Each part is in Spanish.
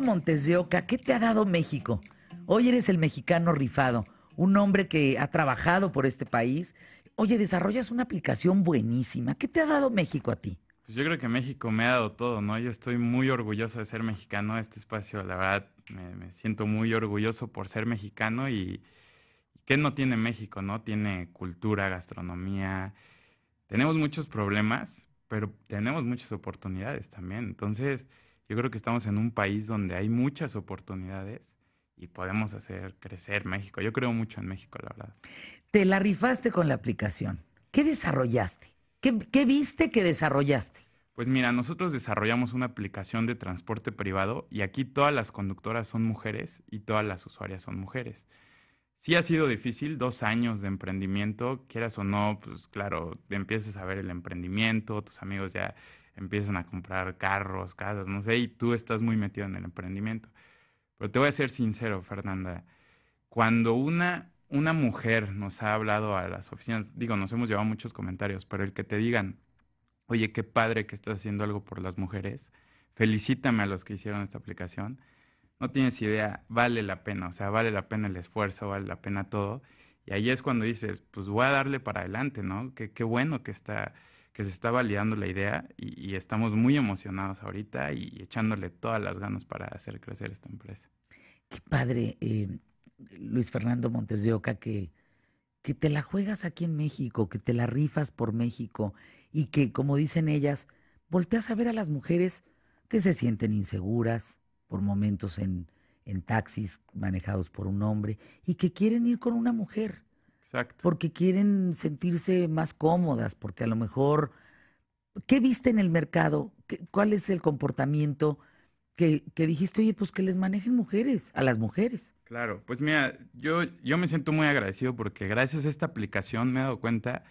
Montes de Oca, ¿qué te ha dado México? Hoy eres el mexicano rifado, un hombre que ha trabajado por este país. Oye, desarrollas una aplicación buenísima. ¿Qué te ha dado México a ti? Pues yo creo que México me ha dado todo, ¿no? Yo estoy muy orgulloso de ser mexicano. Este espacio, la verdad, me, siento muy orgulloso por ser mexicano y ¿qué no tiene México, no? Tiene cultura, gastronomía. Tenemos muchos problemas, pero tenemos muchas oportunidades también. Entonces, yo creo que estamos en un país donde hay muchas oportunidades y podemos hacer crecer México. Yo creo mucho en México, la verdad. Te la rifaste con la aplicación. ¿Qué desarrollaste? ¿Qué, viste que desarrollaste? Pues mira, nosotros desarrollamos una aplicación de transporte privado y aquí todas las conductoras son mujeres y todas las usuarias son mujeres. Sí ha sido difícil, dos años de emprendimiento, quieras o no, pues claro, empiezas a ver el emprendimiento, tus amigos ya empiezan a comprar carros, casas, no sé, y tú estás muy metido en el emprendimiento. Pero te voy a ser sincero, Fernanda, cuando una, una mujer nos ha hablado a las oficinas, digo, nos hemos llevado muchos comentarios, pero el que te digan, oye, qué padre que estás haciendo algo por las mujeres, felicítame a los que hicieron esta aplicación, no tienes idea, vale la pena, o sea, vale la pena el esfuerzo, vale la pena todo. Y ahí es cuando dices, pues voy a darle para adelante, ¿no? Qué, qué bueno que está que se está validando la idea y, estamos muy emocionados ahorita y, echándole todas las ganas para hacer crecer esta empresa. Qué padre, eh, Luis Fernando Montes de Oca, que, que te la juegas aquí en México, que te la rifas por México y que, como dicen ellas, volteas a ver a las mujeres que se sienten inseguras por momentos en, en taxis manejados por un hombre y que quieren ir con una mujer porque quieren sentirse más cómodas, porque a lo mejor, ¿qué viste en el mercado? ¿Cuál es el comportamiento que, dijiste, oye, pues que les manejen mujeres, a las mujeres? Claro, pues mira, yo, yo me siento muy agradecido porque gracias a esta aplicación me he dado cuenta,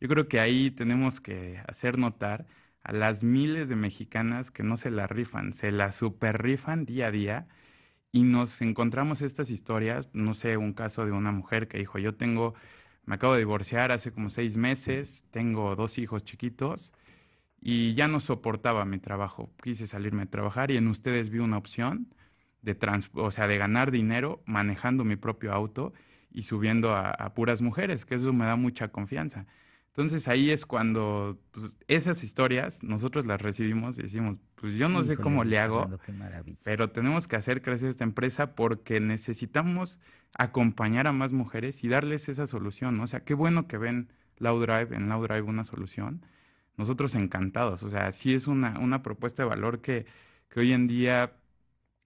yo creo que ahí tenemos que hacer notar a las miles de mexicanas que no se la rifan, se la super rifan día a día y nos encontramos estas historias, no sé, un caso de una mujer que dijo, yo tengo, me acabo de divorciar hace como seis meses, tengo dos hijos chiquitos y ya no soportaba mi trabajo, quise salirme a trabajar y en ustedes vi una opción de, o sea, de ganar dinero manejando mi propio auto y subiendo a, a puras mujeres, que eso me da mucha confianza. Entonces ahí es cuando pues, esas historias nosotros las recibimos y decimos, pues yo no sé cómo le hago, pero tenemos que hacer crecer esta empresa porque necesitamos acompañar a más mujeres y darles esa solución. O sea, qué bueno que ven Loud en laudrive una solución. Nosotros encantados, o sea, sí es una, una propuesta de valor que, que hoy en día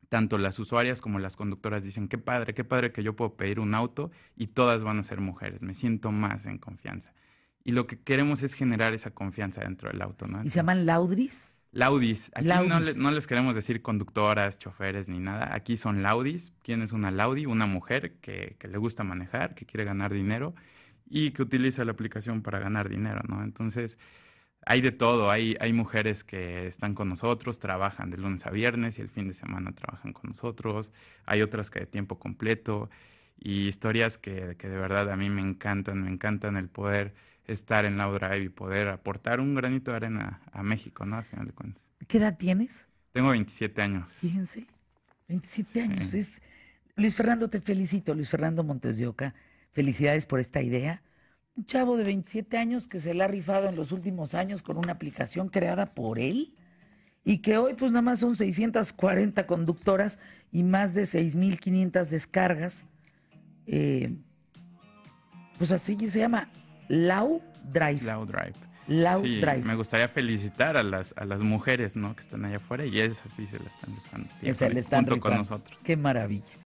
tanto las usuarias como las conductoras dicen, qué padre, qué padre que yo puedo pedir un auto y todas van a ser mujeres, me siento más en confianza y lo que queremos es generar esa confianza dentro del auto. ¿no? ¿Y se llaman laudis? Laudis. Aquí No, les queremos decir conductoras, choferes ni nada. Aquí son laudis. ¿Quién es una laudi? Una mujer que, le gusta manejar, que quiere ganar dinero y que utiliza la aplicación para ganar dinero, ¿no? Entonces, hay de todo. Hay, hay mujeres que están con nosotros, trabajan de lunes a viernes y el fin de semana trabajan con nosotros. Hay otras que de tiempo completo y historias que, que de verdad a mí me encantan, me encantan el poder estar en la Drive y poder aportar un granito de arena a México, ¿no? Al final de cuentas. ¿Qué edad tienes? Tengo 27 años. Fíjense, 27 años. Luis Fernando, te felicito, Luis Fernando Montes de Oca. Felicidades por esta idea. Un chavo de 27 años que se le ha rifado en los últimos años con una aplicación creada por él y que hoy pues nada más son 640 conductoras y más de 6.500 descargas. Eh, pues así se llama Lau Drive. Lau Drive. Lau Drive. Me gustaría felicitar a las, a las mujeres que están allá afuera y esas sí se las están dejando junto con nosotros. Qué maravilla.